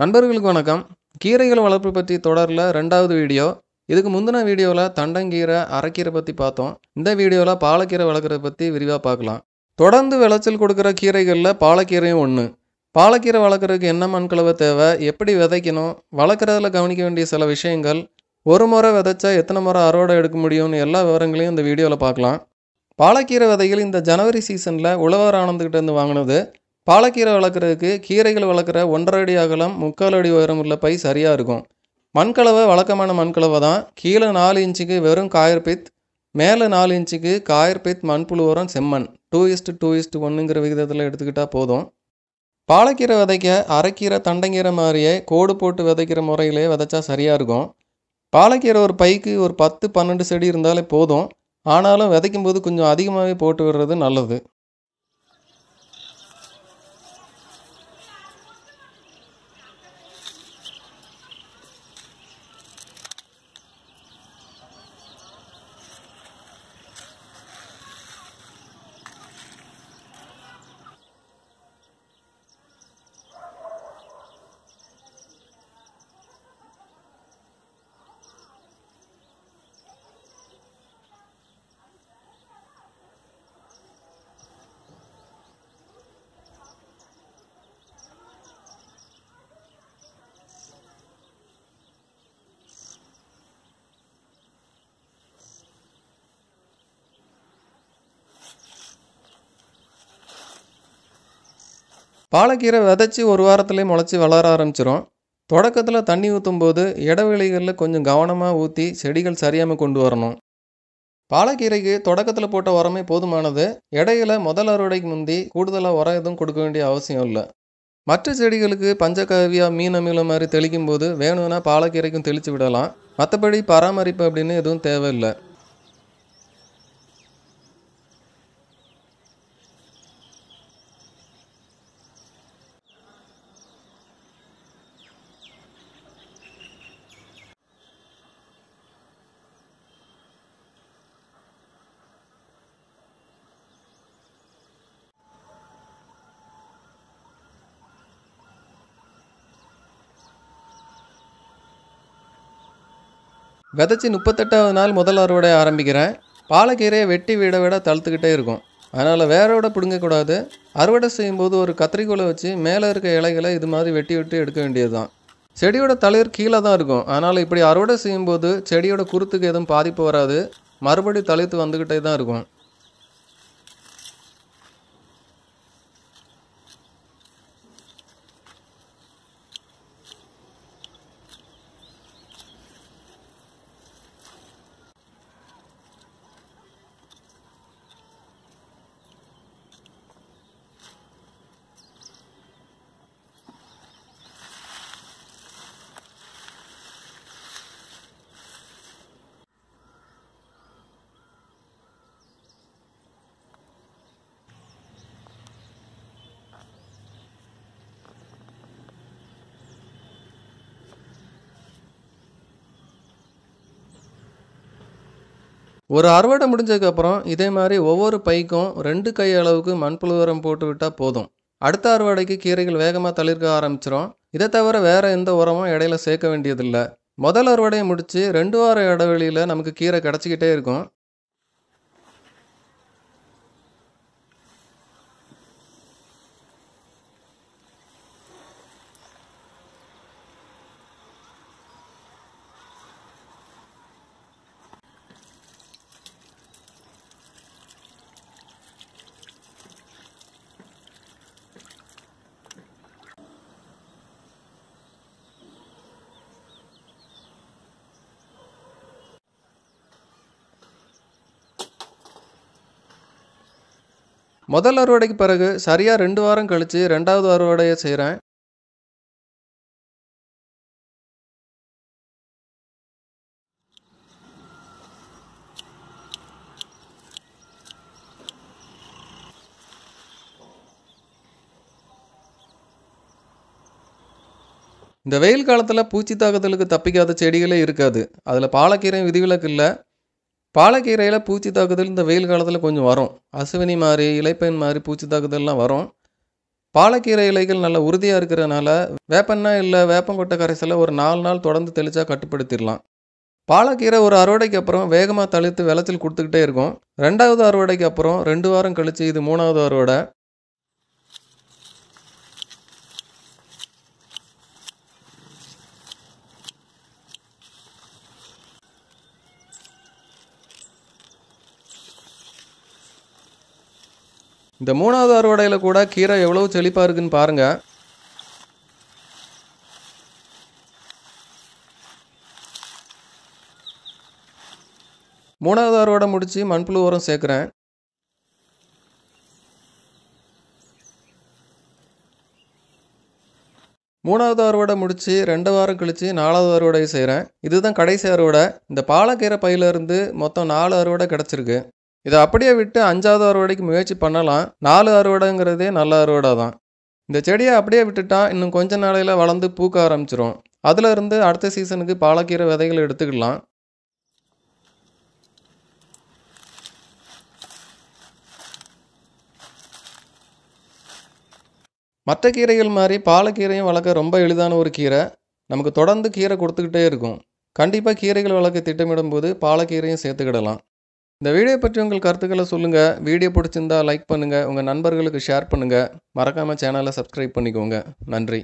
நண்பர்களுக்கு வணக்கம் கீரைகள் வளர்ப்பு பற்றி தொடரில் ரெண்டாவது வீடியோ இதுக்கு முந்தின வீடியோவில் தண்டங்கீரை அரைக்கீரை பற்றி பார்த்தோம் இந்த வீடியோவில் பாலக்கீரை வளர்க்குறத பற்றி விரிவாக பார்க்கலாம் தொடர்ந்து விளைச்சல் கொடுக்குற கீரைகளில் பாலக்கீரையும் ஒன்று பாலக்கீரை வளர்க்குறதுக்கு என்ன மண் தேவை எப்படி விதைக்கணும் வளர்க்குறதில் கவனிக்க வேண்டிய சில விஷயங்கள் ஒரு முறை விதைச்சா எத்தனை முறை அறுவடை எடுக்க முடியும்னு எல்லா விவரங்களையும் இந்த வீடியோவில் பார்க்கலாம் பாலக்கீரை விதைகள் இந்த ஜனவரி சீசனில் உழவர் ஆனந்துக்கிட்டேருந்து வாங்கினது பாலக்கீரை வளர்க்குறதுக்கு கீரைகள் வளர்க்குற ஒன்றரை அடி அகலம் முக்கால் அடி உயரம் உள்ள பை சரியாக இருக்கும் மண்கலவை வழக்கமான மண்கலவை தான் கீழே நாலு இன்ச்சுக்கு வெறும் காயர்பித் மேலே நாலு இன்ச்சுக்கு காயர்பித் மண்புழு உரம் செம்மண் டூ இஸ்ட்டு டூ இஸ்ட்டு ஒன்றுங்கிற விகிதத்தில் எடுத்துக்கிட்டால் போதும் பாலக்கீரை விதைக்க அரைக்கீரை தண்டங்கீரை மாதிரியே கோடு போட்டு விதைக்கிற முறையிலே விதைச்சா சரியாக இருக்கும் பாலக்கீரை ஒரு பைக்கு ஒரு பத்து பன்னெண்டு செடி இருந்தாலே போதும் ஆனாலும் விதைக்கும் போது கொஞ்சம் அதிகமாகவே போட்டு விடுறது நல்லது பாலக்கீரை விதைச்சி ஒரு வாரத்துலேயே முளைச்சி வளர ஆரம்பிச்சிரும் தொடக்கத்தில் தண்ணி ஊற்றும் போது இடைவெளிகளில் கொஞ்சம் கவனமாக ஊற்றி செடிகள் சரியாமல் கொண்டு வரணும் பாலக்கீரைக்கு தொடக்கத்தில் போட்ட உரமே போதுமானது இடையில முதல் அறுவடைக்கு முந்தி கூடுதலாக உரம் எதுவும் கொடுக்க வேண்டிய அவசியம் இல்லை மற்ற செடிகளுக்கு பஞ்சகவியா மீன் அமிலம் மாதிரி தெளிக்கும் போது வேணும்னா பாலக்கீரைக்கும் தெளித்து விடலாம் மற்றபடி பராமரிப்பு அப்படின்னு எதுவும் தேவையில்லை விதைச்சி முப்பத்தெட்டாவது நாள் முதல் அறுவடை ஆரம்பிக்கிறேன் பாலக்கீரையை வெட்டி விட விட தழுத்துக்கிட்டே இருக்கும் அதனால் விட பிடுங்கக்கூடாது அறுவடை செய்யும்போது ஒரு கத்திரிக்கோளை வச்சு மேலே இருக்க இலைகளை இது மாதிரி வெட்டி விட்டு எடுக்க வேண்டியது தான் செடியோட தலையர் கீழே தான் இருக்கும் அதனால் இப்படி அறுவடை செய்யும்போது செடியோட குருத்துக்கு எதுவும் பாதிப்பு வராது மறுபடி தலைத்து வந்துக்கிட்டே தான் இருக்கும் ஒரு அறுவடை முடிஞ்சதுக்கப்புறம் இதே மாதிரி ஒவ்வொரு பைக்கும் ரெண்டு கை அளவுக்கு மண்புழு உரம் போட்டு விட்டால் போதும் அடுத்த அறுவடைக்கு கீரைகள் வேகமாக தளிர்க்க ஆரம்பிச்சிடும் இதை தவிர வேறு எந்த உரமும் இடையில சேர்க்க வேண்டியதில்லை முதல் அறுவடையை முடித்து ரெண்டு வார இடைவெளியில் நமக்கு கீரை கிடச்சிக்கிட்டே இருக்கும் முதல் அறுவடைக்கு பிறகு சரியாக ரெண்டு வாரம் கழித்து ரெண்டாவது அறுவடையை செய்கிறேன் இந்த வெயில் காலத்தில் பூச்சி தாக்கத்தலுக்கு தப்பிக்காத செடிகளே இருக்காது அதில் பாலக்கீரையும் விதிவிலக்கு இல்லை பாலக்கீரையில் பூச்சி தாக்குதல் இந்த வெயில் காலத்தில் கொஞ்சம் வரும் அசுவினி மாதிரி இலைப்பெண் மாதிரி பூச்சி தாக்குதல்லாம் வரும் பாலக்கீரை இலைகள் நல்லா உறுதியாக இருக்கிறதுனால வேப்பன்னா இல்லை வேப்பங்கொட்டை கரைசலை ஒரு நாலு நாள் தொடர்ந்து தெளித்தா கட்டுப்படுத்திடலாம் பாலக்கீரை ஒரு அறுவடைக்கு அப்புறம் வேகமாக தளித்து விளைச்சல் கொடுத்துக்கிட்டே இருக்கும் ரெண்டாவது அறுவடைக்கு அப்புறம் ரெண்டு வாரம் கழித்து இது மூணாவது அறுவடை இந்த மூணாவது அறுவடையில் கூட கீரை எவ்வளோ செழிப்பாக இருக்குதுன்னு பாருங்கள் மூணாவது அறுவடை முடித்து மண்புழு உரம் சேர்க்குறேன் மூணாவது அறுவடை முடித்து ரெண்டு வாரம் கழித்து நாலாவது அறுவடை செய்கிறேன் இதுதான் கடைசி அறுவடை இந்த பாலக்கீரை பையிலேருந்து மொத்தம் நாலு அறுவடை கிடச்சிருக்கு இதை அப்படியே விட்டு அஞ்சாவது அறுவடைக்கு முயற்சி பண்ணலாம் நாலு அறுவடைங்கிறதே நல்ல அறுவடை தான் இந்த செடியை அப்படியே விட்டுட்டா இன்னும் கொஞ்ச நாளையில் வளர்ந்து பூக்க ஆரம்பிச்சிரும் அதில் இருந்து அடுத்த சீசனுக்கு பாலக்கீரை விதைகள் எடுத்துக்கலாம் மற்ற கீரைகள் மாதிரி பாலக்கீரையும் வளர்க்க ரொம்ப எளிதான ஒரு கீரை நமக்கு தொடர்ந்து கீரை கொடுத்துக்கிட்டே இருக்கும் கண்டிப்பாக கீரைகள் வளர்க்க திட்டமிடும் போது பாலக்கீரையும் சேர்த்துக்கிடலாம் இந்த வீடியோ பற்றி உங்கள் கருத்துக்களை சொல்லுங்கள் வீடியோ பிடிச்சிருந்தா லைக் பண்ணுங்கள் உங்கள் நண்பர்களுக்கு ஷேர் பண்ணுங்கள் மறக்காமல் சேனலை சப்ஸ்கிரைப் பண்ணிக்கோங்க நன்றி